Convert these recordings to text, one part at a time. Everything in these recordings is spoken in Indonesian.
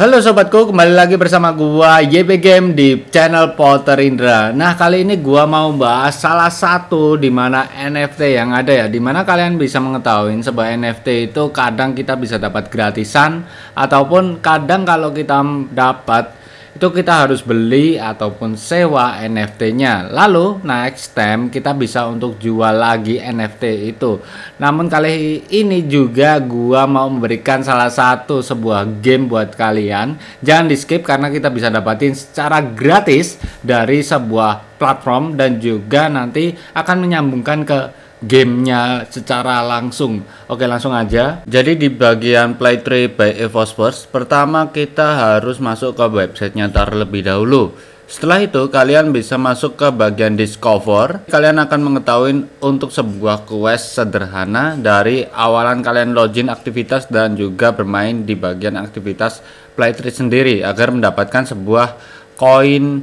Halo sobatku, kembali lagi bersama gua YB Game di channel Potter Indra. Nah, kali ini gua mau bahas salah satu di mana NFT yang ada ya, di mana kalian bisa mengetahui sebuah NFT itu kadang kita bisa dapat gratisan ataupun kadang kalau kita dapat itu kita harus beli ataupun sewa NFT-nya. Lalu next time kita bisa untuk jual lagi NFT itu. Namun kali ini juga gua mau memberikan salah satu sebuah game buat kalian. Jangan di skip karena kita bisa dapatin secara gratis dari sebuah platform dan juga nanti akan menyambungkan ke gamenya secara langsung oke langsung aja jadi di bagian Play Tree by evosports pertama kita harus masuk ke websitenya terlebih dahulu setelah itu kalian bisa masuk ke bagian discover kalian akan mengetahui untuk sebuah quest sederhana dari awalan kalian login aktivitas dan juga bermain di bagian aktivitas Play Tree sendiri agar mendapatkan sebuah koin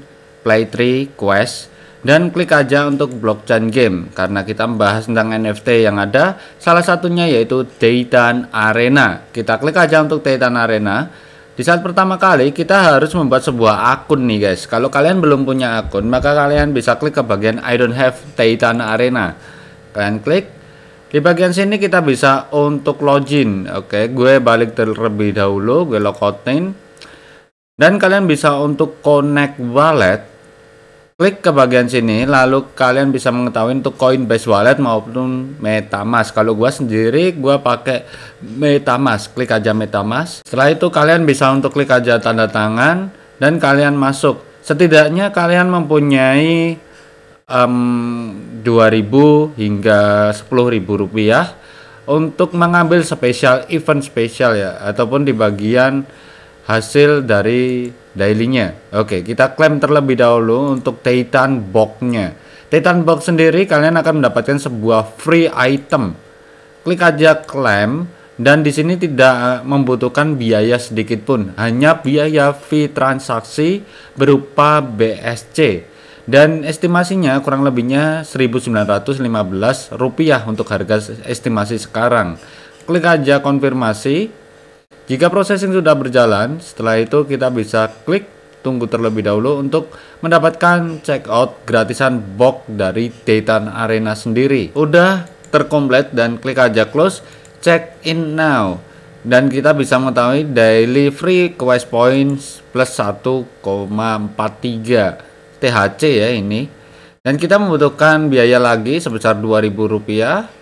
play tree, Quest, dan klik aja untuk blockchain game karena kita membahas tentang NFT yang ada salah satunya yaitu Titan Arena kita klik aja untuk Titan Arena di saat pertama kali kita harus membuat sebuah akun nih guys kalau kalian belum punya akun maka kalian bisa klik ke bagian I don't have Titan Arena kalian klik di bagian sini kita bisa untuk login oke gue balik terlebih dahulu gue logout in dan kalian bisa untuk connect wallet Klik ke bagian sini, lalu kalian bisa mengetahui untuk koin base Wallet maupun MetaMask. Kalau gue sendiri, gue pakai MetaMask. Klik aja MetaMask. Setelah itu kalian bisa untuk klik aja tanda tangan dan kalian masuk. Setidaknya kalian mempunyai um, 2000 hingga 10.000 rupiah untuk mengambil special event special ya ataupun di bagian hasil dari Dailynya. Oke, kita klaim terlebih dahulu untuk Titan Box-nya. Titan Box sendiri kalian akan mendapatkan sebuah free item. Klik aja klaim dan di sini tidak eh, membutuhkan biaya sedikit pun, hanya biaya fee transaksi berupa BSC. Dan estimasinya kurang lebihnya 1.915 rupiah untuk harga estimasi sekarang. Klik aja konfirmasi jika processing sudah berjalan, setelah itu kita bisa klik tunggu terlebih dahulu untuk mendapatkan checkout gratisan box dari Titan Arena sendiri. Udah terkomplet dan klik aja close, check in now. Dan kita bisa mengetahui daily free quest points plus 1,43 THC ya ini. Dan kita membutuhkan biaya lagi sebesar 2.000 rupiah.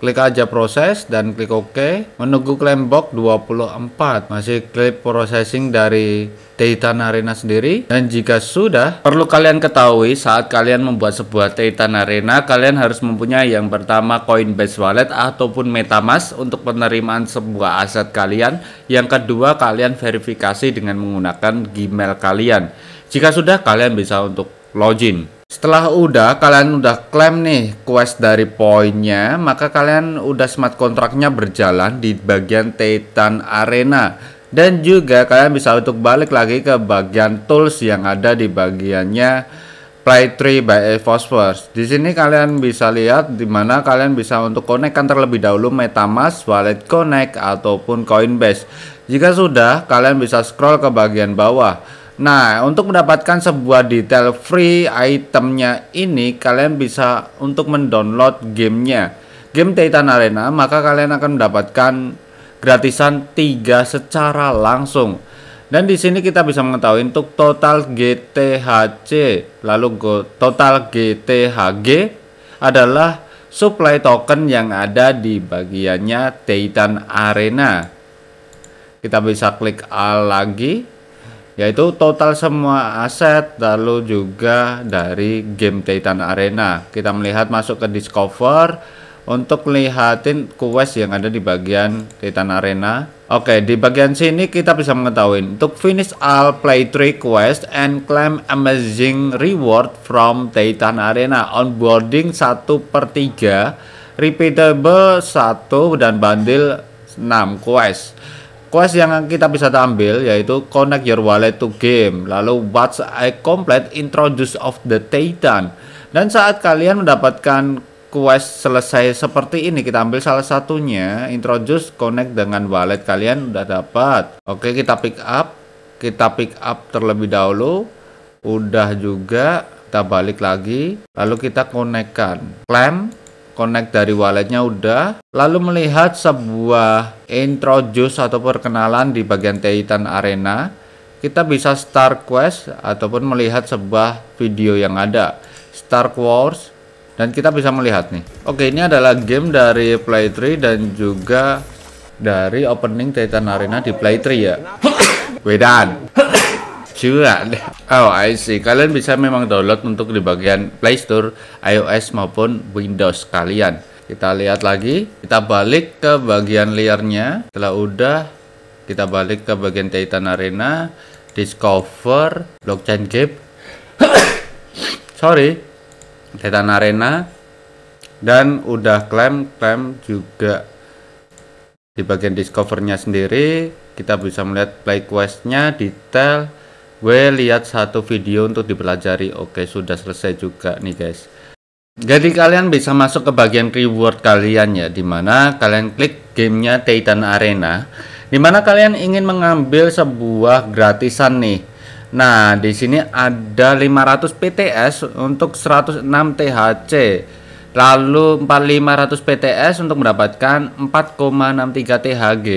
Klik aja proses dan klik OK. Menunggu claim box 24. Masih klik processing dari Titan Arena sendiri. Dan jika sudah, perlu kalian ketahui saat kalian membuat sebuah Titan Arena, kalian harus mempunyai yang pertama Coinbase Wallet ataupun Metamask untuk penerimaan sebuah aset kalian. Yang kedua, kalian verifikasi dengan menggunakan Gmail kalian. Jika sudah, kalian bisa untuk login. Setelah udah kalian udah klaim nih quest dari poinnya, maka kalian udah smart kontraknya berjalan di bagian Titan Arena. Dan juga kalian bisa untuk balik lagi ke bagian tools yang ada di bagiannya Play Tree by A Phosphorus. Di sini kalian bisa lihat di mana kalian bisa untuk konekkan terlebih dahulu MetaMask, Wallet Connect ataupun Coinbase. Jika sudah, kalian bisa scroll ke bagian bawah. Nah, untuk mendapatkan sebuah detail free itemnya ini, kalian bisa untuk mendownload gamenya. Game Titan Arena, maka kalian akan mendapatkan gratisan 3 secara langsung. Dan di sini kita bisa mengetahui untuk total GTHC, lalu total GTHG adalah supply token yang ada di bagiannya Titan Arena. Kita bisa klik A lagi yaitu total semua aset lalu juga dari game Titan Arena. Kita melihat masuk ke Discover untuk lihatin quest yang ada di bagian Titan Arena. Oke, di bagian sini kita bisa mengetahui untuk finish all play three quest and claim amazing reward from Titan Arena. Onboarding 1 per 3, repeatable 1, dan bandil 6 quest. Quest yang kita bisa ambil yaitu connect your wallet to game, lalu watch I complete introduce of the Titan. Dan saat kalian mendapatkan quest selesai seperti ini kita ambil salah satunya introduce connect dengan wallet kalian udah dapat oke kita pick up kita pick up terlebih dahulu udah juga kita balik lagi lalu kita konekkan klaim connect dari walletnya udah lalu melihat sebuah intro juice atau perkenalan di bagian Titan Arena kita bisa start quest ataupun melihat sebuah video yang ada Star Wars dan kita bisa melihat nih oke ini adalah game dari Play3 dan juga dari opening Titan Arena di Play3 ya Wedan Jua. Oh, I see. Kalian bisa memang download untuk di bagian Play Store, iOS maupun Windows kalian. Kita lihat lagi. Kita balik ke bagian liarnya. Setelah udah, kita balik ke bagian Titan Arena, Discover, Blockchain Game. Sorry. Titan Arena dan udah klaim-klaim juga di bagian discovernya sendiri kita bisa melihat play questnya detail gue lihat satu video untuk dipelajari oke sudah selesai juga nih guys jadi kalian bisa masuk ke bagian reward kalian ya dimana kalian klik gamenya Titan Arena dimana kalian ingin mengambil sebuah gratisan nih nah di sini ada 500 PTS untuk 106 THC lalu 4500 PTS untuk mendapatkan 4,63 THG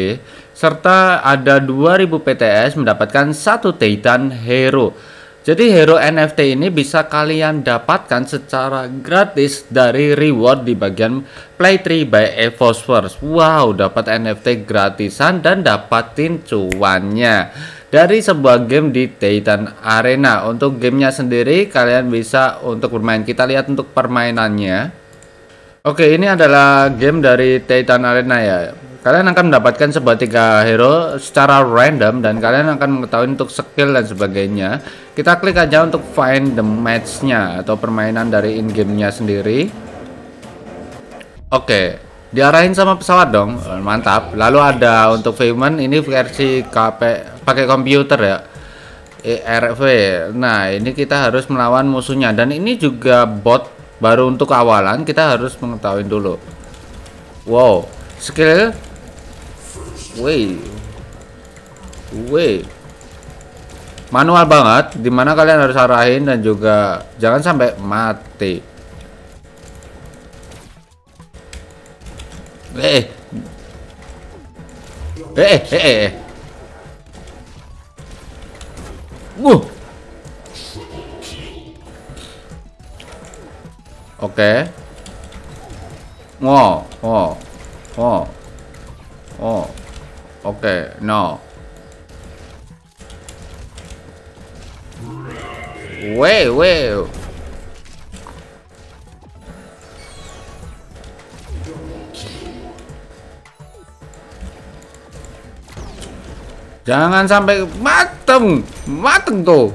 serta ada 2000 PTS mendapatkan satu Titan Hero. Jadi hero NFT ini bisa kalian dapatkan secara gratis dari reward di bagian Play 3 by Evosverse. Wow, dapat NFT gratisan dan dapatin cuannya dari sebuah game di Titan Arena. Untuk gamenya sendiri kalian bisa untuk bermain. Kita lihat untuk permainannya. Oke, ini adalah game dari Titan Arena ya. Kalian akan mendapatkan sebuah tiga hero secara random dan kalian akan mengetahui untuk skill dan sebagainya. Kita klik aja untuk find the match-nya atau permainan dari in-game-nya sendiri. Oke, okay. diarahin sama pesawat dong. Mantap. Lalu ada untuk payment ini versi KP pakai komputer ya. ERV. Nah, ini kita harus melawan musuhnya dan ini juga bot baru untuk awalan kita harus mengetahui dulu. Wow, skill Wey. Wey. Manual banget, dimana kalian harus arahin dan juga jangan sampai mati. Eh. Eh, eh, eh. eh. eh, eh. Oke. Okay. Wow, wow. Wow. Wow. Okay, no. Wait, wait. Jangan sampai mateng, mateng tuh.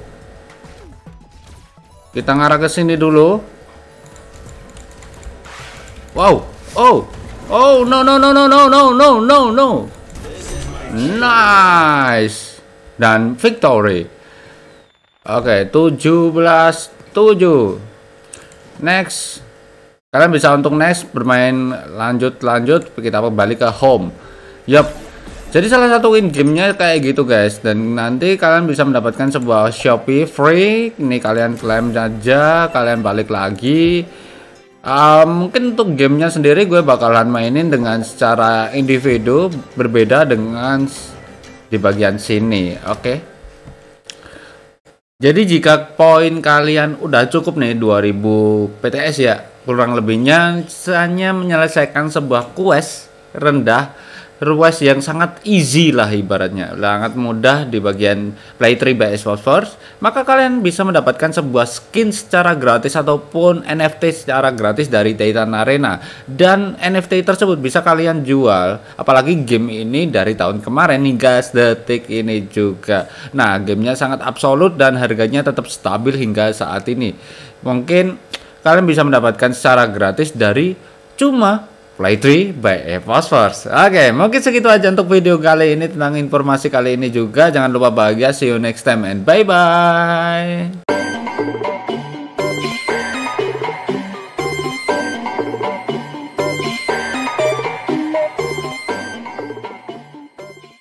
Kita ngarah ke sini dulu. Wow, oh, oh, no, no, no, no, no, no, no, no, no. Nice. Dan victory. Oke, okay, 17 7. Next. Kalian bisa untuk next bermain lanjut-lanjut kita kembali ke home. Yup. Jadi salah satu win gamenya kayak gitu guys dan nanti kalian bisa mendapatkan sebuah Shopee free. Ini kalian klaim saja, kalian balik lagi Uh, mungkin untuk gamenya sendiri gue bakalan mainin dengan secara individu berbeda dengan di bagian sini oke okay? jadi jika poin kalian udah cukup nih 2000 PTS ya kurang lebihnya hanya menyelesaikan sebuah quest rendah ruas yang sangat easy lah ibaratnya sangat mudah di bagian play 3 by Xbox Force maka kalian bisa mendapatkan sebuah skin secara gratis ataupun NFT secara gratis dari Titan Arena dan NFT tersebut bisa kalian jual apalagi game ini dari tahun kemarin nih guys detik ini juga nah gamenya sangat absolut dan harganya tetap stabil hingga saat ini mungkin kalian bisa mendapatkan secara gratis dari cuma Play 3 by Evos First. Oke, okay, mungkin segitu aja untuk video kali ini tentang informasi kali ini juga. Jangan lupa bahagia. See you next time and bye-bye.